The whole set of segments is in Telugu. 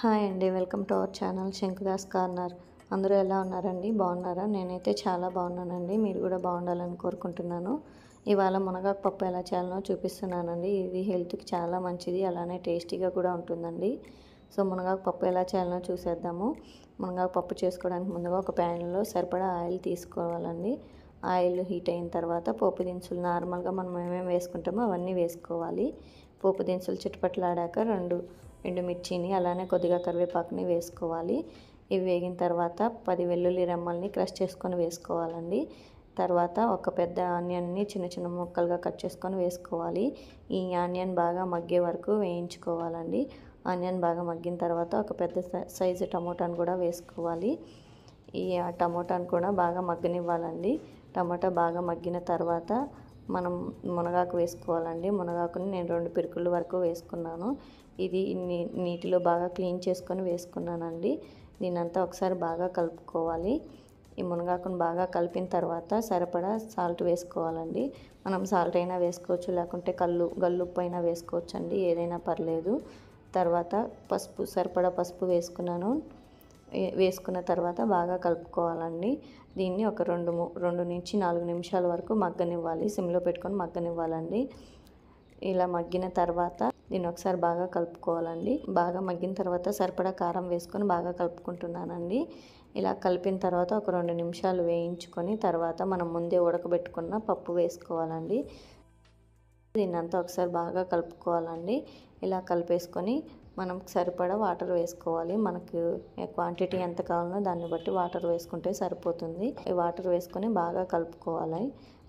హాయ్ అండి welcome to our channel Shankudas corner అందరూ ఎలా ఉన్నారండి బాగున్నారా నేనైతే చాలా బాగున్నానండి మీరు కూడా బాగుండాలని కోరుకుంటున్నాను ఇవాళ మునగాకు పప్పు ఎలా చేయాలనో చూపిస్తున్నానండి ఇది హెల్త్కి చాలా మంచిది అలానే టేస్టీగా కూడా ఉంటుందండి సో మునగాకు పప్పు ఎలా చేయాలనో చూసేద్దాము మునగాకు పప్పు చేసుకోవడానికి ముందుగా ఒక ప్యాన్లో సరిపడా ఆయిల్ తీసుకోవాలండి ఆయిల్ హీట్ అయిన తర్వాత పోపు దినుసులు నార్మల్గా మనం ఏమేమి వేసుకుంటామో అవన్నీ వేసుకోవాలి పోపు దినుసులు చిటపట్లాడాక రెండు ఎండుమిర్చిని అలానే కొద్దిగా కరివేపాకుని వేసుకోవాలి ఇవి వేగిన తర్వాత పది వెల్లుల్లి రెమ్మల్ని క్రష్ చేసుకొని వేసుకోవాలండి తర్వాత ఒక పెద్ద ఆనియన్ని చిన్న చిన్న ముక్కలుగా కట్ చేసుకొని వేసుకోవాలి ఈ ఆనియన్ బాగా మగ్గే వరకు వేయించుకోవాలండి ఆనియన్ బాగా మగ్గిన తర్వాత ఒక పెద్ద సైజు టమోటాను కూడా వేసుకోవాలి ఈ టమోటాను కూడా బాగా మగ్గనివ్వాలండి టమాటా బాగా మగ్గిన తర్వాత మనం మునగాకు వేసుకోవాలండి మునగాకుని నేను రెండు పిరుకుల వరకు వేసుకున్నాను ఇది నీటిలో బాగా క్లీన్ చేసుకొని వేసుకున్నానండి దీనంతా ఒకసారి బాగా కలుపుకోవాలి ఈ మునగాకును బాగా కలిపిన తర్వాత సరిపడా సాల్ట్ వేసుకోవాలండి మనం సాల్ట్ అయినా వేసుకోవచ్చు లేకుంటే కళ్ళు గల్లుప్పు అయినా వేసుకోవచ్చు అండి ఏదైనా పర్లేదు తర్వాత పసుపు సరిపడా పసుపు వేసుకున్నాను వేసుకున్న తర్వాత బాగా కలుపుకోవాలండి దీన్ని ఒక రెండు రెండు నుంచి నాలుగు నిమిషాల వరకు మగ్గనివ్వాలి సిమ్లో పెట్టుకొని మగ్గనివ్వాలండి ఇలా మగ్గిన తర్వాత దీన్ని ఒకసారి బాగా కలుపుకోవాలండి బాగా మగ్గిన తర్వాత సరిపడా కారం వేసుకొని బాగా కలుపుకుంటున్నానండి ఇలా కలిపిన తర్వాత ఒక రెండు నిమిషాలు వేయించుకొని తర్వాత మనం ముందే ఉడకబెట్టుకున్న పప్పు వేసుకోవాలండి దీన్ని అంతా ఒకసారి బాగా కలుపుకోవాలండి ఇలా కలిపేసుకొని మనం సరిపడా వాటర్ వేసుకోవాలి మనకు క్వాంటిటీ ఎంత కావాలో దాన్ని బట్టి వాటర్ వేసుకుంటే సరిపోతుంది వాటర్ వేసుకొని బాగా కలుపుకోవాలి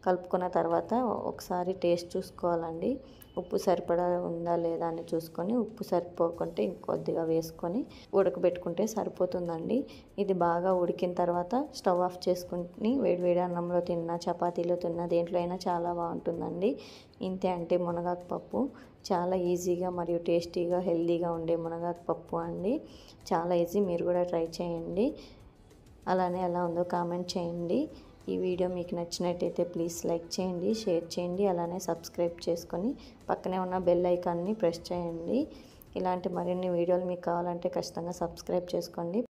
కలుపుకున్న తర్వాత ఒకసారి టేస్ట్ చూసుకోవాలండి ఉప్పు సరిపడా ఉందా లేదా అని చూసుకొని ఉప్పు సరిపోకుంటే ఇంకొద్దిగా వేసుకొని ఉడకబెట్టుకుంటే సరిపోతుందండి ఇది బాగా ఉడికిన తర్వాత స్టవ్ ఆఫ్ చేసుకుని వేడివేడి అన్నంలో తిన్నా చపాతీలో తిన్నా దేంట్లో అయినా చాలా బాగుంటుందండి ఇంతే అంటే మునగాకు పప్పు చాలా ఈజీగా మరియు టేస్టీగా హెల్దీగా ఉండే మునగాకు పప్పు అండి చాలా ఈజీ మీరు కూడా ట్రై చేయండి అలానే ఎలా ఉందో కామెంట్ చేయండి ఈ వీడియో మీకు నచ్చినట్టయితే ప్లీజ్ లైక్ చేయండి షేర్ చేయండి అలానే సబ్స్క్రైబ్ చేసుకొని పక్కనే ఉన్న బెల్ ఐకాన్ని ప్రెస్ చేయండి ఇలాంటి మరిన్ని వీడియోలు మీకు కావాలంటే ఖచ్చితంగా సబ్స్క్రైబ్ చేసుకోండి